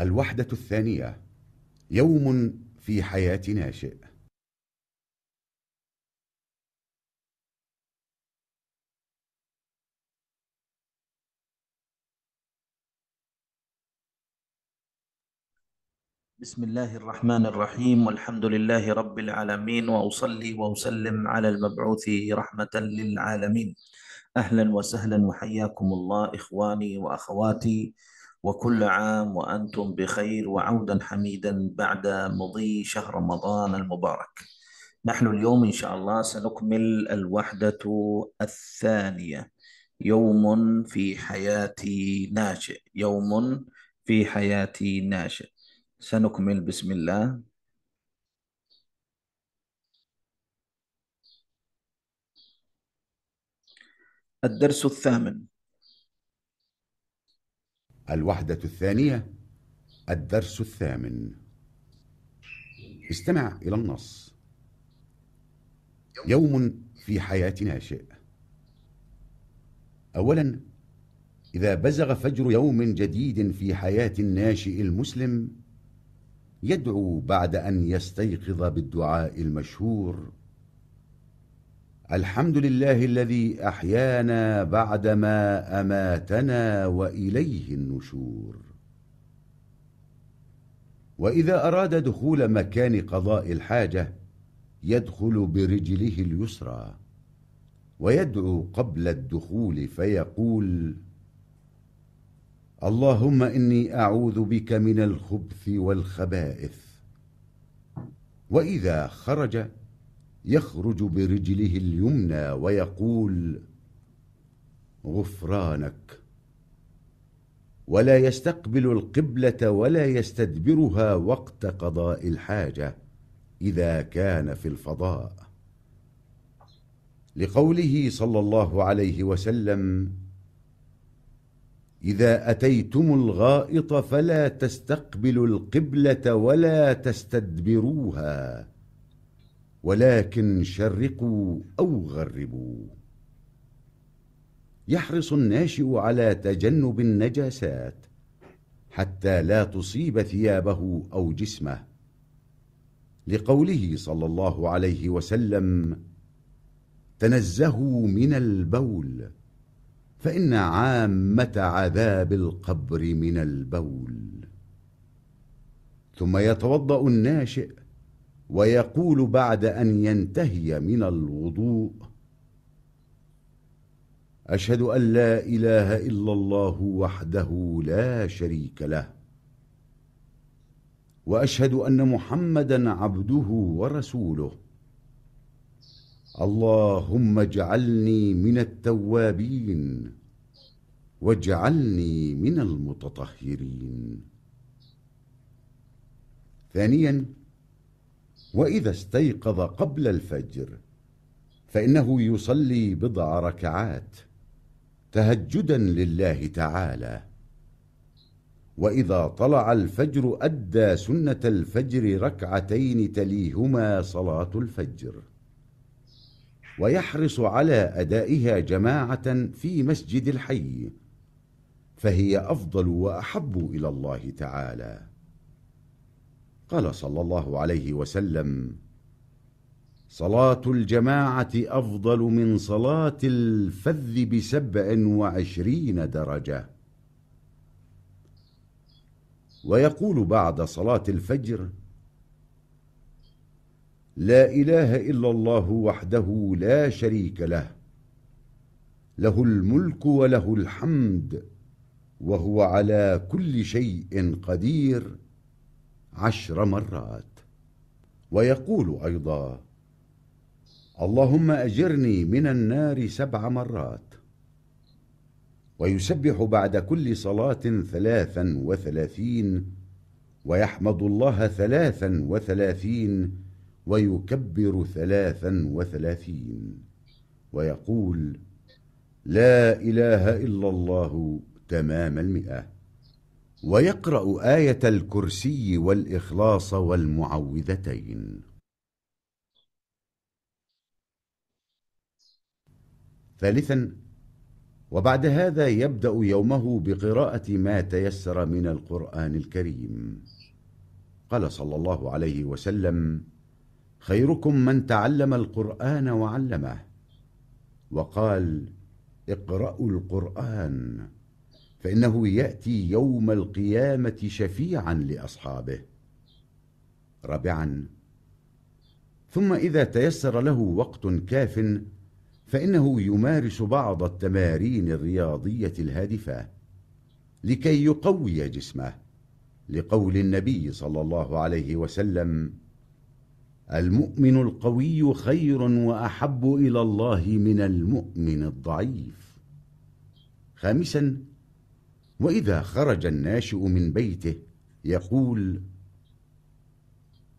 الوحدة الثانية يوم في حياة ناشئ بسم الله الرحمن الرحيم والحمد لله رب العالمين واصلي واسلم على المبعوث رحمه للعالمين اهلا وسهلا وحياكم الله اخواني واخواتي وكل عام وأنتم بخير وعودا حميدا بعد مضي شهر رمضان المبارك نحن اليوم إن شاء الله سنكمل الوحدة الثانية يوم في حياة ناشئ يوم في حياة ناشئ سنكمل بسم الله الدرس الثامن الوحدة الثانية الدرس الثامن استمع إلى النص يوم في حياة ناشئ أولا إذا بزغ فجر يوم جديد في حياة الناشئ المسلم يدعو بعد أن يستيقظ بالدعاء المشهور الحمد لله الذي أحيانا بعدما أماتنا وإليه النشور وإذا أراد دخول مكان قضاء الحاجة يدخل برجله اليسرى ويدعو قبل الدخول فيقول اللهم إني أعوذ بك من الخبث والخبائث وإذا خرج يخرج برجله اليمنى ويقول غفرانك ولا يستقبل القبلة ولا يستدبرها وقت قضاء الحاجة إذا كان في الفضاء لقوله صلى الله عليه وسلم إذا أتيتم الغائط فلا تستقبلوا القبلة ولا تستدبروها ولكن شرقوا أو غربوا يحرص الناشئ على تجنب النجاسات حتى لا تصيب ثيابه أو جسمه لقوله صلى الله عليه وسلم تنزهوا من البول فإن عامة عذاب القبر من البول ثم يتوضأ الناشئ ويقول بعد أن ينتهي من الوضوء أشهد أن لا إله إلا الله وحده لا شريك له وأشهد أن محمدا عبده ورسوله اللهم اجعلني من التوابين واجعلني من المتطهرين ثانياً وإذا استيقظ قبل الفجر فإنه يصلي بضع ركعات تهجدا لله تعالى وإذا طلع الفجر أدى سنة الفجر ركعتين تليهما صلاة الفجر ويحرص على أدائها جماعة في مسجد الحي فهي أفضل وأحب إلى الله تعالى قال صلى الله عليه وسلم صلاة الجماعة أفضل من صلاة الفذ بسبع وعشرين درجة ويقول بعد صلاة الفجر لا إله إلا الله وحده لا شريك له له الملك وله الحمد وهو على كل شيء قدير عشر مرات ويقول أيضا اللهم أجرني من النار سبع مرات ويسبح بعد كل صلاة ثلاثا وثلاثين ويحمد الله ثلاثا وثلاثين ويكبر ثلاثا وثلاثين ويقول لا إله إلا الله تمام المئة ويقرأ آية الكرسي والإخلاص والمعوذتين ثالثا وبعد هذا يبدأ يومه بقراءة ما تيسر من القرآن الكريم قال صلى الله عليه وسلم خيركم من تعلم القرآن وعلمه وقال اقرأوا القرآن فإنه يأتي يوم القيامة شفيعا لأصحابه رابعا ثم إذا تيسر له وقت كاف فإنه يمارس بعض التمارين الرياضية الهادفة لكي يقوي جسمه لقول النبي صلى الله عليه وسلم المؤمن القوي خير وأحب إلى الله من المؤمن الضعيف خامساً وإذا خرج الناشئ من بيته يقول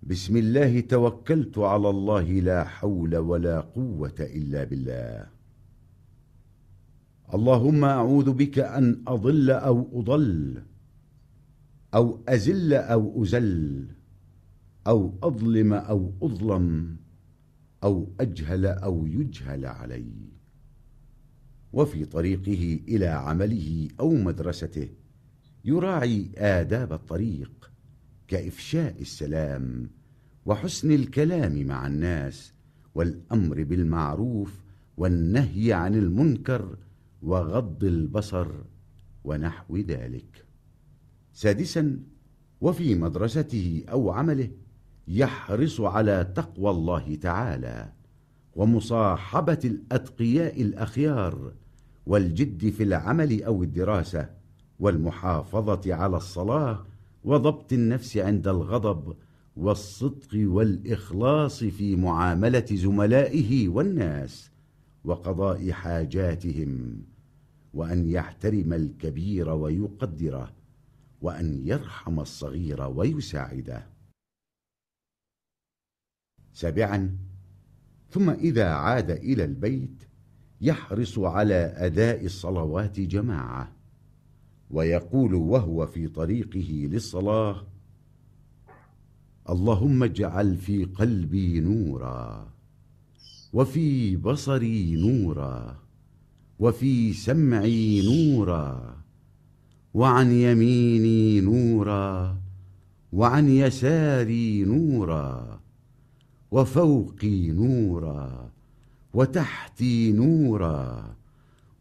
بسم الله توكلت على الله لا حول ولا قوة إلا بالله اللهم أعوذ بك أن أضل أو أضل أو أزل أو أزل أو أظلم أو أظلم أو أجهل أو يجهل علي وفي طريقه إلى عمله أو مدرسته يراعي آداب الطريق كإفشاء السلام وحسن الكلام مع الناس والأمر بالمعروف والنهي عن المنكر وغض البصر ونحو ذلك سادسا وفي مدرسته أو عمله يحرص على تقوى الله تعالى ومصاحبة الأتقياء الأخيار والجد في العمل أو الدراسة والمحافظة على الصلاة وضبط النفس عند الغضب والصدق والإخلاص في معاملة زملائه والناس وقضاء حاجاتهم وأن يحترم الكبير ويقدره وأن يرحم الصغير ويساعده سابعا ثم إذا عاد إلى البيت يحرص على أداء الصلوات جماعة ويقول وهو في طريقه للصلاة اللهم اجعل في قلبي نورا وفي بصري نورا وفي سمعي نورا وعن يميني نورا وعن يساري نورا وفوقي نورا وتحتي نورا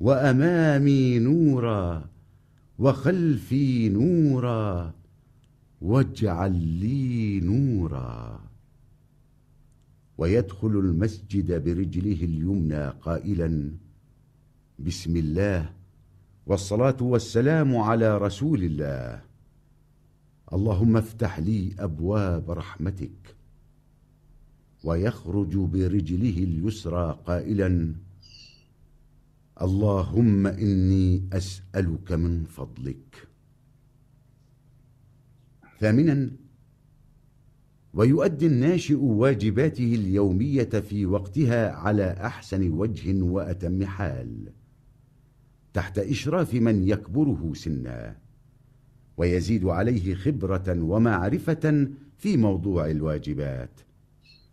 وأمامي نورا وخلفي نورا واجعل لي نورا ويدخل المسجد برجله اليمنى قائلا بسم الله والصلاة والسلام على رسول الله اللهم افتح لي أبواب رحمتك ويخرج برجله اليسرى قائلا اللهم إني أسألك من فضلك ثامنا ويؤدي الناشئ واجباته اليومية في وقتها على أحسن وجه وأتم حال تحت إشراف من يكبره سنا ويزيد عليه خبرة ومعرفة في موضوع الواجبات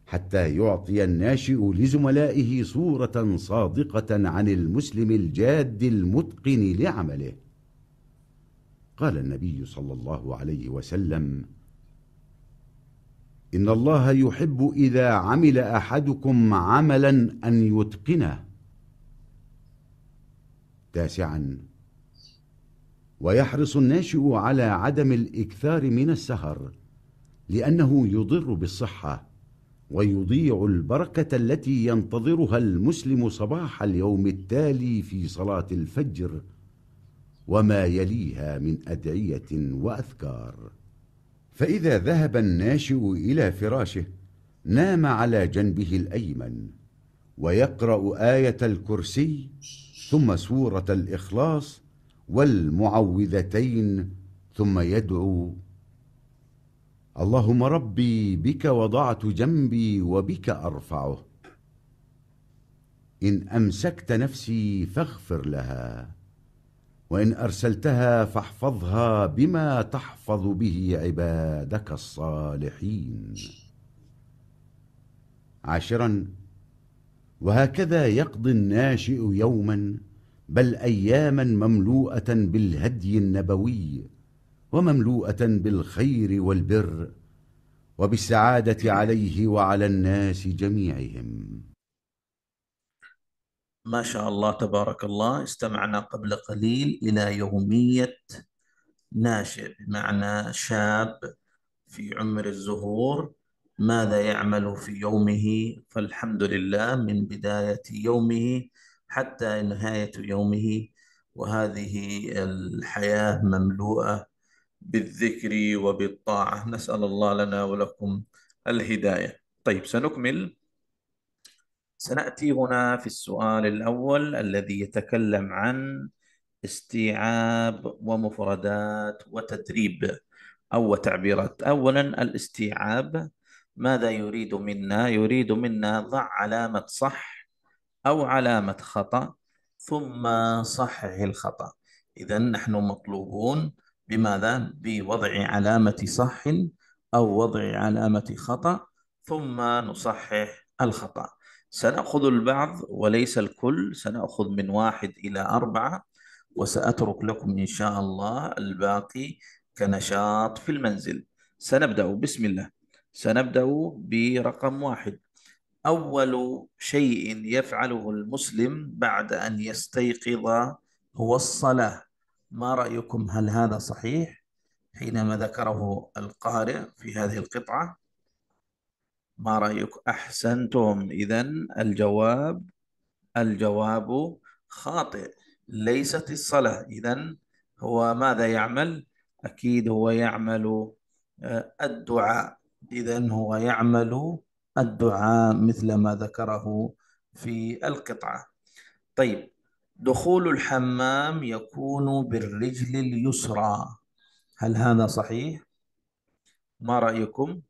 حتى يعطي الناشئ لزملائه صورة صادقة عن المسلم الجاد المتقن لعمله قال النبي صلى الله عليه وسلم إن الله يحب إذا عمل أحدكم عملا أن يتقنه تاسعا ويحرص الناشئ على عدم الإكثار من السهر لأنه يضر بالصحة ويضيع البركة التي ينتظرها المسلم صباح اليوم التالي في صلاة الفجر وما يليها من أدعية وأذكار فإذا ذهب الناشئ إلى فراشه نام على جنبه الأيمن ويقرأ آية الكرسي ثم سورة الإخلاص والمعوذتين ثم يدعو اللهم ربي بك وضعت جنبي وبك أرفعه إن أمسكت نفسي فاغفر لها وإن أرسلتها فاحفظها بما تحفظ به عبادك الصالحين عاشرا وهكذا يقضي الناشئ يوما بل أياما مملوءة بالهدي النبوي ومملوءة بالخير والبر وبالسعادة عليه وعلى الناس جميعهم ما شاء الله تبارك الله استمعنا قبل قليل إلى يومية ناشئ بمعنى شاب في عمر الزهور ماذا يعمل في يومه فالحمد لله من بداية يومه حتى نهاية يومه وهذه الحياة مملوءة بالذكر وبالطاعة نسأل الله لنا ولكم الهداية طيب سنكمل سنأتي هنا في السؤال الأول الذي يتكلم عن استيعاب ومفردات وتدريب أو تعبيرات أولا الاستيعاب ماذا يريد منا يريد منا ضع علامة صح أو علامة خطأ ثم صحح الخطأ إذا نحن مطلوبون بماذا؟ بوضع علامة صح أو وضع علامة خطأ ثم نصحح الخطأ سنأخذ البعض وليس الكل سنأخذ من واحد إلى أربعة وسأترك لكم إن شاء الله الباقي كنشاط في المنزل سنبدأ بسم الله سنبدأ برقم واحد أول شيء يفعله المسلم بعد أن يستيقظ هو الصلاة ما رأيكم هل هذا صحيح حينما ذكره القارئ في هذه القطعة ما رأيكم أحسنتم إذا الجواب الجواب خاطئ ليست الصلاة إذا هو ماذا يعمل أكيد هو يعمل آه، الدعاء إذا هو يعمل الدعاء مثل ما ذكره في القطعة طيب دخول الحمام يكون بالرجل اليسرى هل هذا صحيح؟ ما رأيكم؟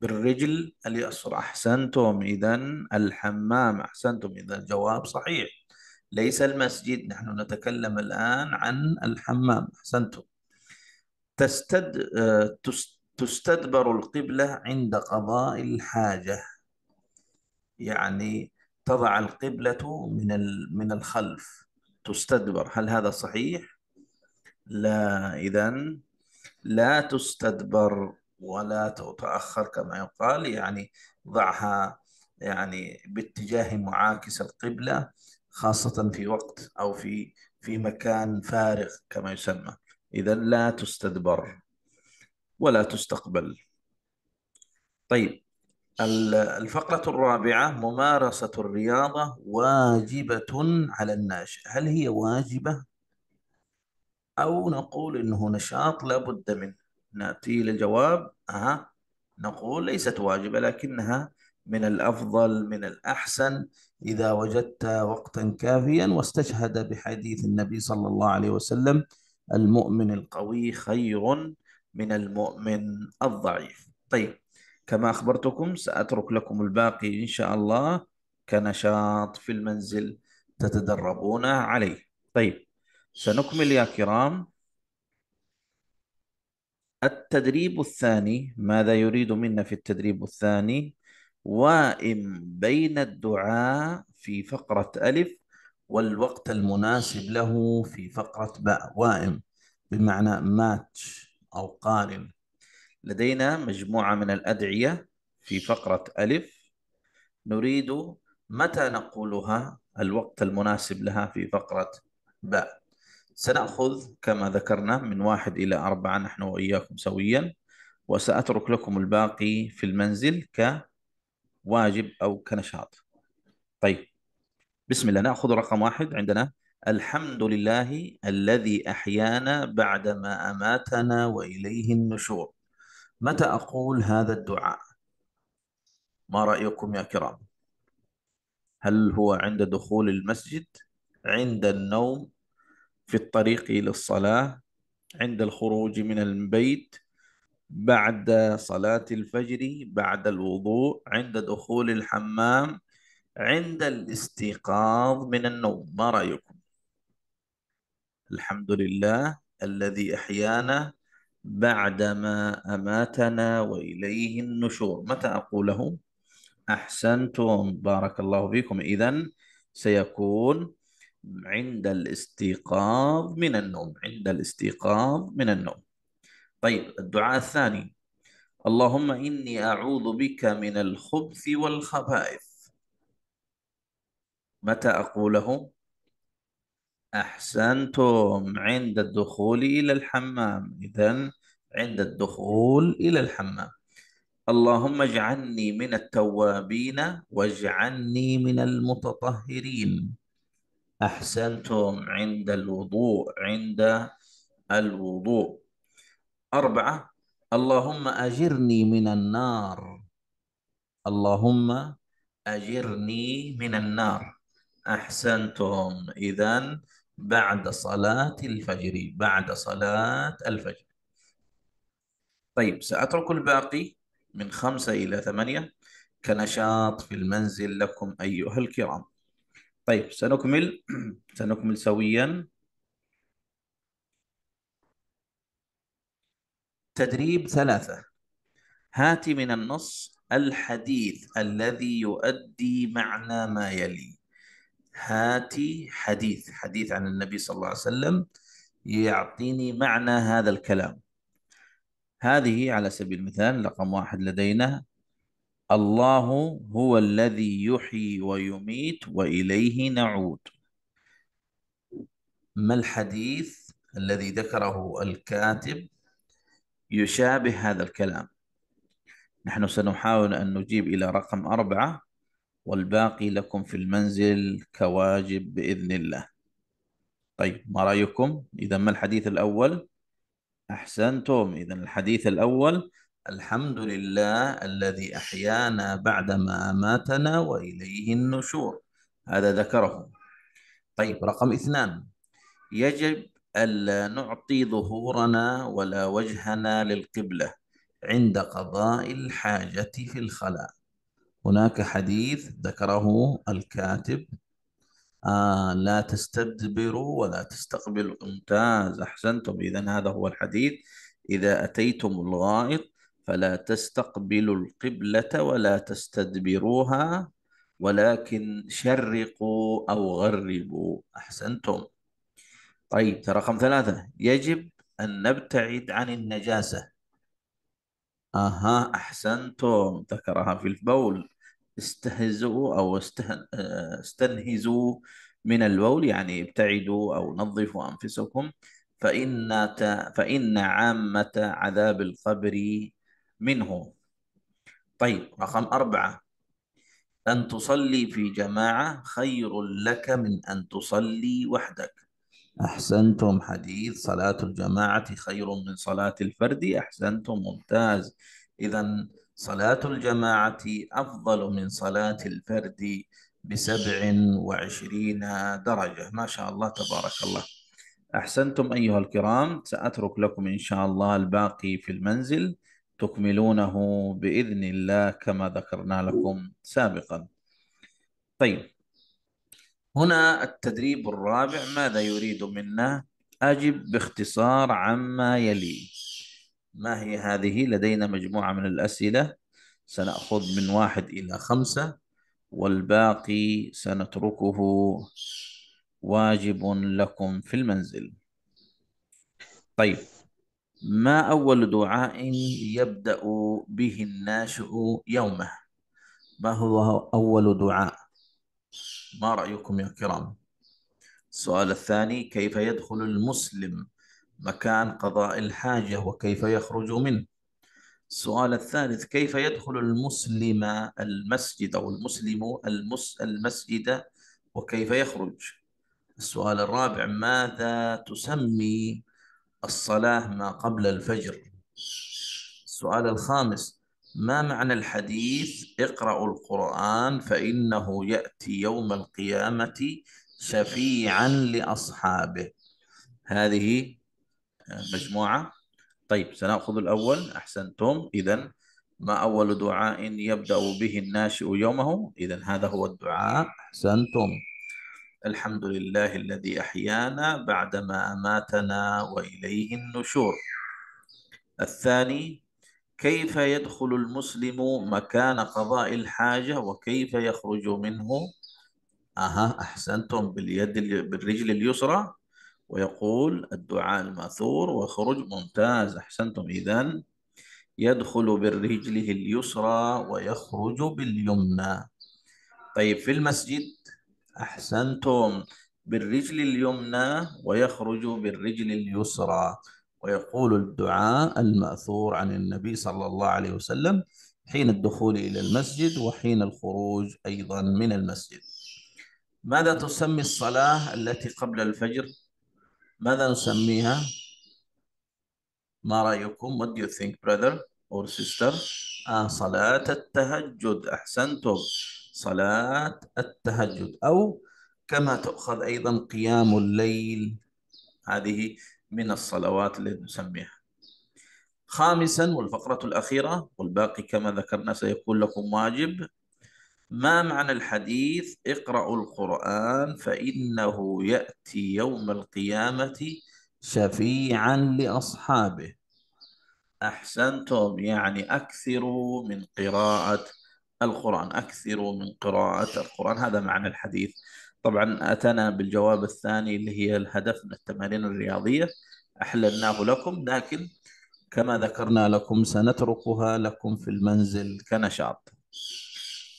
بالرجل اليسرى أحسنتم إذا الحمام أحسنتم إذا الجواب صحيح ليس المسجد نحن نتكلم الآن عن الحمام أحسنتم تستد... تستدبر القبلة عند قضاء الحاجة يعني تضع القبلة من من الخلف تستدبر هل هذا صحيح؟ لا إذا لا تستدبر ولا تتأخر كما يقال يعني ضعها يعني باتجاه معاكس القبلة خاصة في وقت أو في في مكان فارغ كما يسمى إذا لا تستدبر ولا تستقبل طيب الفقرة الرابعة ممارسة الرياضة واجبة على الناشئ هل هي واجبة أو نقول إنه نشاط لابد منه نأتي للجواب أها نقول ليست واجبة لكنها من الأفضل من الأحسن إذا وجدت وقتا كافيا واستشهد بحديث النبي صلى الله عليه وسلم المؤمن القوي خير من المؤمن الضعيف طيب كما أخبرتكم سأترك لكم الباقي إن شاء الله كنشاط في المنزل تتدربون عليه طيب سنكمل يا كرام التدريب الثاني ماذا يريد منا في التدريب الثاني وائم بين الدعاء في فقرة ألف والوقت المناسب له في فقرة باء وائم بمعنى ماتش أو قارن لدينا مجموعة من الأدعية في فقرة ألف نريد متى نقولها الوقت المناسب لها في فقرة باء سنأخذ كما ذكرنا من واحد إلى أربعة نحن وإياكم سويا وسأترك لكم الباقي في المنزل كواجب أو كنشاط طيب بسم الله نأخذ رقم واحد عندنا الحمد لله الذي أحيانا بعدما أماتنا وإليه النشور متى أقول هذا الدعاء ما رأيكم يا كرام هل هو عند دخول المسجد عند النوم في الطريق إلى الصلاة عند الخروج من البيت بعد صلاة الفجر بعد الوضوء عند دخول الحمام عند الاستيقاظ من النوم ما رأيكم الحمد لله الذي أحيانا بعدما أماتنا وإليه النشور متى أقوله أحسنتم بارك الله فيكم إذا سيكون عند الاستيقاظ من النوم عند الاستيقاظ من النوم طيب الدعاء الثاني اللهم إني أعوذ بك من الخبث والخبائث متى أقوله أحسنتم عند الدخول إلى الحمام إذا عند الدخول إلى الحمام اللهم اجعلني من التوابين واجعلني من المتطهرين أحسنتم عند الوضوء عند الوضوء أربعة اللهم أجرني من النار اللهم أجرني من النار أحسنتم إذا بعد صلاة الفجر بعد صلاة الفجر طيب سأترك الباقي من خمسة إلى ثمانية كنشاط في المنزل لكم أيها الكرام طيب سنكمل سنكمل سويا تدريب ثلاثة هات من النص الحديث الذي يؤدي معنى ما يلي هاتي حديث حديث عن النبي صلى الله عليه وسلم يعطيني معنى هذا الكلام هذه على سبيل المثال رقم واحد لدينا الله هو الذي يحيي ويميت واليه نعود ما الحديث الذي ذكره الكاتب يشابه هذا الكلام نحن سنحاول ان نجيب الى رقم اربعه والباقي لكم في المنزل كواجب بإذن الله طيب ما رأيكم؟ إذا ما الحديث الأول؟ أحسنتم إذا الحديث الأول الحمد لله الذي أحيانا بعدما أماتنا وإليه النشور هذا ذكره طيب رقم اثنان يجب ألا نعطي ظهورنا ولا وجهنا للقبلة عند قضاء الحاجة في الخلاء هناك حديث ذكره الكاتب آه لا تستدبروا ولا تستقبلوا ممتاز أحسنتم إذا هذا هو الحديث إذا أتيتم الغائط فلا تستقبلوا القبلة ولا تستدبروها ولكن شرقوا أو غربوا أحسنتم طيب رقم ثلاثة يجب أن نبتعد عن النجاسة أها أحسنتم ذكرها في البول استهزؤوا او استه... آه، استنهزوا من البول يعني ابتعدوا او نظفوا انفسكم فان ت... فان عامه عذاب القبر منه. طيب رقم اربعه أن تصلي في جماعة خير لك من أن تصلي وحدك أحسنتم حديث صلاة الجماعة خير من صلاة الفرد أحسنتم ممتاز إذا صلاة الجماعة أفضل من صلاة الفرد بسبع وعشرين درجة ما شاء الله تبارك الله أحسنتم أيها الكرام سأترك لكم إن شاء الله الباقي في المنزل تكملونه بإذن الله كما ذكرنا لكم سابقا طيب هنا التدريب الرابع ماذا يريد منا أجب باختصار عما يلي ما هي هذه؟ لدينا مجموعة من الأسئلة سنأخذ من واحد إلى خمسة والباقي سنتركه واجب لكم في المنزل طيب ما أول دعاء يبدأ به الناشئ يومه ما هو أول دعاء ما رأيكم يا كرام السؤال الثاني كيف يدخل المسلم مكان قضاء الحاجة وكيف يخرج منه السؤال الثالث كيف يدخل المسلم المسجد أو المسلم المس المسجد وكيف يخرج السؤال الرابع ماذا تسمي الصلاة ما قبل الفجر السؤال الخامس ما معنى الحديث اقرأ القرآن فإنه يأتي يوم القيامة شفيعا لأصحابه هذه مجموعة طيب سنأخذ الأول أحسنتم إذا ما أول دعاء يبدأ به الناشئ يومه إذا هذا هو الدعاء أحسنتم الحمد لله الذي أحيانا بعدما أماتنا وإليه النشور الثاني كيف يدخل المسلم مكان قضاء الحاجة وكيف يخرج منه أها أحسنتم باليد بالرجل اليسرى ويقول الدعاء الماثور وخروج ممتاز أحسنتم إذا يدخل برجله اليسرى ويخرج باليمنى طيب في المسجد أحسنتم بالرجل اليمنى ويخرج بالرجل اليسرى ويقول الدعاء المأثور عن النبي صلى الله عليه وسلم حين الدخول إلى المسجد وحين الخروج أيضا من المسجد ماذا تسمي الصلاة التي قبل الفجر؟ ماذا نسميها؟ ما رأيكم؟ What do you think brother or sister؟ آه صلاة التهجد أحسنتم صلاة التهجد أو كما تؤخذ أيضا قيام الليل هذه من الصلوات التي نسميها خامسا والفقرة الأخيرة والباقي كما ذكرنا سيكون لكم واجب ما معنى الحديث اقرأوا القرآن فإنه يأتي يوم القيامة شفيعا لأصحابه أحسنتم يعني أكثروا من قراءة القرآن أكثروا من قراءة القرآن هذا معنى الحديث طبعا أتنا بالجواب الثاني اللي هي الهدف من التمارين الرياضية أحللناه لكم لكن كما ذكرنا لكم سنتركها لكم في المنزل كنشاط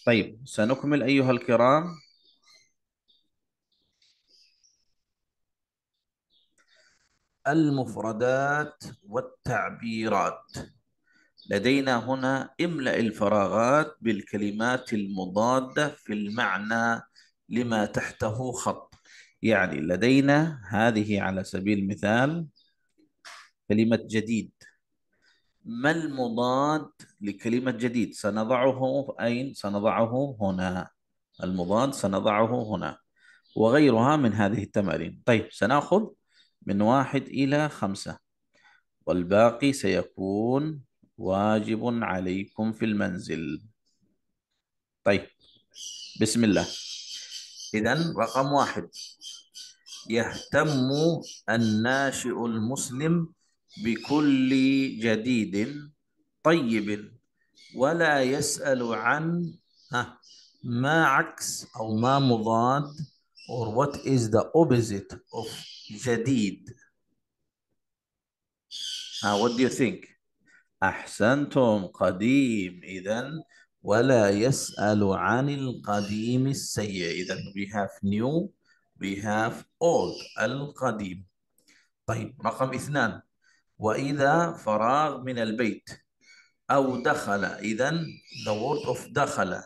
طيب سنكمل أيها الكرام المفردات والتعبيرات لدينا هنا املأ الفراغات بالكلمات المضادة في المعنى لما تحته خط يعني لدينا هذه على سبيل المثال كلمة جديد ما المضاد لكلمة جديد سنضعه أين سنضعه هنا المضاد سنضعه هنا وغيرها من هذه التمارين طيب سنأخذ من واحد إلى خمسة والباقي سيكون واجب عليكم في المنزل طيب بسم الله إذا رقم واحد يهتم الناشئ المسلم بكل جديد طيب ولا يسأل عن ما عكس أو ما مضاد or what is the opposite of جديد uh, what do you think أحسنتم قديم إذن ولا يسأل عن القديم السيء إذن we have new we have old القديم طيب رقم اثنان وإذا فراغ من البيت أو دخل إذا the word of دخل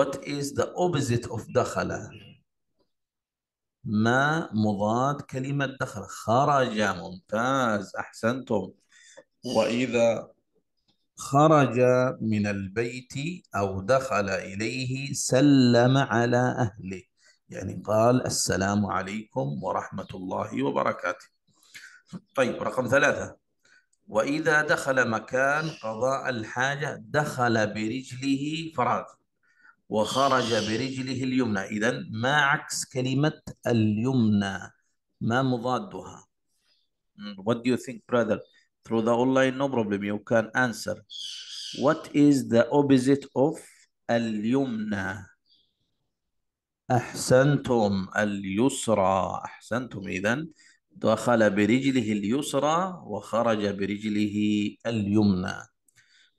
what is the opposite of دخل ما مضاد كلمة دخل خرج ممتاز أحسنتم وإذا خرج من البيت أو دخل إليه سلم على أهله يعني قال السلام عليكم ورحمة الله وبركاته طيب رقم ثلاثة وإذا دخل مكان قضاء الحاجة دخل برجله فراغ وخرج برجله اليمنى إذا ما عكس كلمة اليمنى ما مضادها hmm. What do you think brother? Through the online no problem you can answer What is the opposite of اليمنى؟ أحسنتم اليسرى أحسنتم إذا دخل برجله اليسرى وخرج برجله اليمنى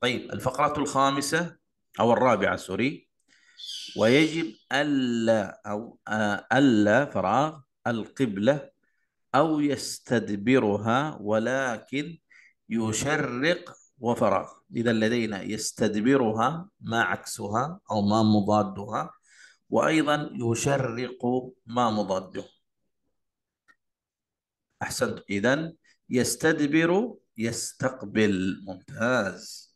طيب الفقرة الخامسة أو الرابعة سوري ويجب ألا أو ألا فراغ القبلة أو يستدبرها ولكن يشرق وفراغ إذا لدينا يستدبرها ما عكسها أو ما مضادها وأيضا يشرق ما مضاده أحسنت إذا يستدبر يستقبل ممتاز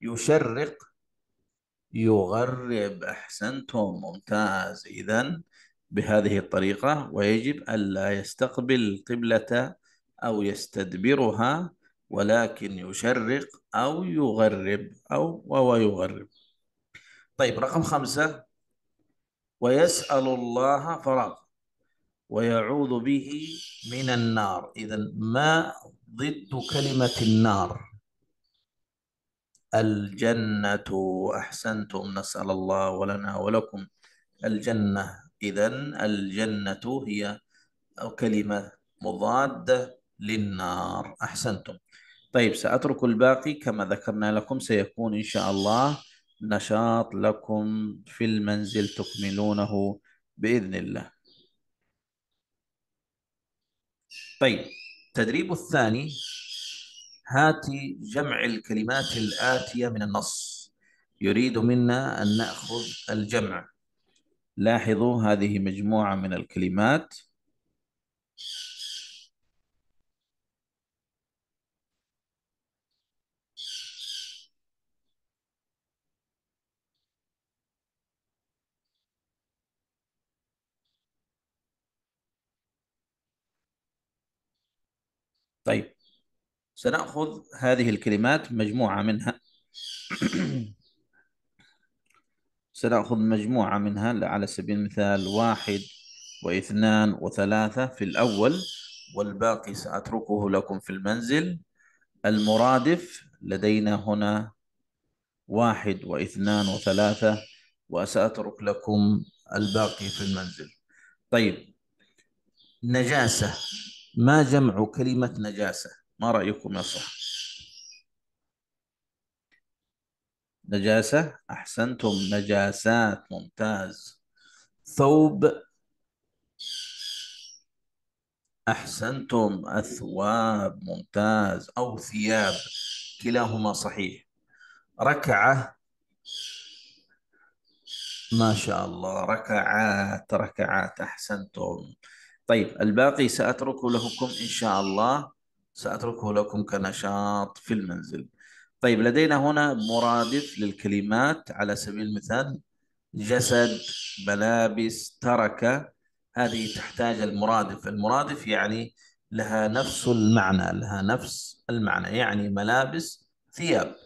يشرق يغرب أحسنتم ممتاز إذا بهذه الطريقة ويجب ألا يستقبل القبلة أو يستدبرها ولكن يشرق أو يغرب أو وهو يغرب طيب رقم خمسة ويسأل الله فراغ ويعوذ به من النار إذا ما ضد كلمة النار الجنة أحسنتم نسأل الله ولنا ولكم الجنة إذا الجنة هي كلمة مضادة للنار أحسنتم طيب سأترك الباقي كما ذكرنا لكم سيكون إن شاء الله نشاط لكم في المنزل تكملونه بإذن الله طيب التدريب الثاني هاتي جمع الكلمات الآتية من النص يريد منا أن نأخذ الجمع لاحظوا هذه مجموعة من الكلمات طيب سنأخذ هذه الكلمات مجموعة منها سنأخذ مجموعة منها على سبيل المثال واحد واثنان وثلاثة في الأول والباقي سأتركه لكم في المنزل المرادف لدينا هنا واحد واثنان وثلاثة وسأترك لكم الباقي في المنزل طيب نجاسة ما جمع كلمة نجاسة ما رأيكم يا صاحب نجاسة أحسنتم نجاسات ممتاز ثوب أحسنتم أثواب ممتاز أو ثياب كلاهما صحيح ركعة ما شاء الله ركعات ركعات أحسنتم طيب الباقي سأتركه لكم إن شاء الله سأتركه لكم كنشاط في المنزل طيب لدينا هنا مرادف للكلمات على سبيل المثال جسد ملابس ترك هذه تحتاج المرادف المرادف يعني لها نفس المعنى لها نفس المعنى يعني ملابس ثياب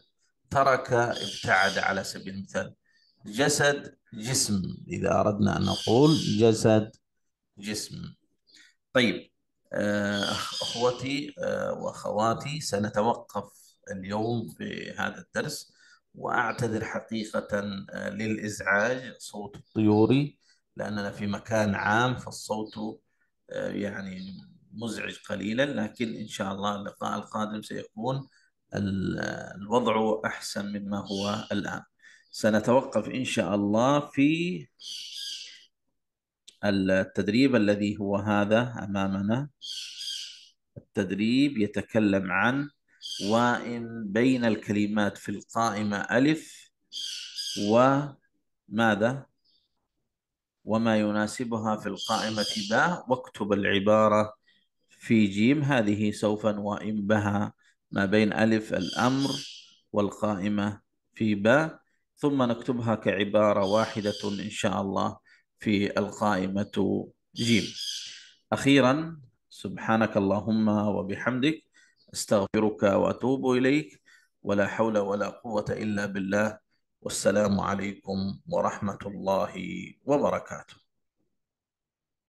ترك ابتعد على سبيل المثال جسد جسم إذا أردنا أن نقول جسد جسم طيب آه، اخوتي آه، واخواتي سنتوقف اليوم بهذا الدرس واعتذر حقيقه آه، للازعاج صوت طيوري لاننا في مكان عام فالصوت يعني مزعج قليلا لكن ان شاء الله اللقاء القادم سيكون الوضع احسن مما هو الان سنتوقف ان شاء الله في التدريب الذي هو هذا امامنا التدريب يتكلم عن وإن بين الكلمات في القائمة ألف وماذا وما يناسبها في القائمة باء واكتب العبارة في جيم هذه سوف نوائم بها ما بين ألف الأمر والقائمة في باء ثم نكتبها كعبارة واحدة إن شاء الله في القائمة جيم أخيرا سبحانك اللهم وبحمدك أستغفرك وأتوب إليك ولا حول ولا قوة إلا بالله والسلام عليكم ورحمة الله وبركاته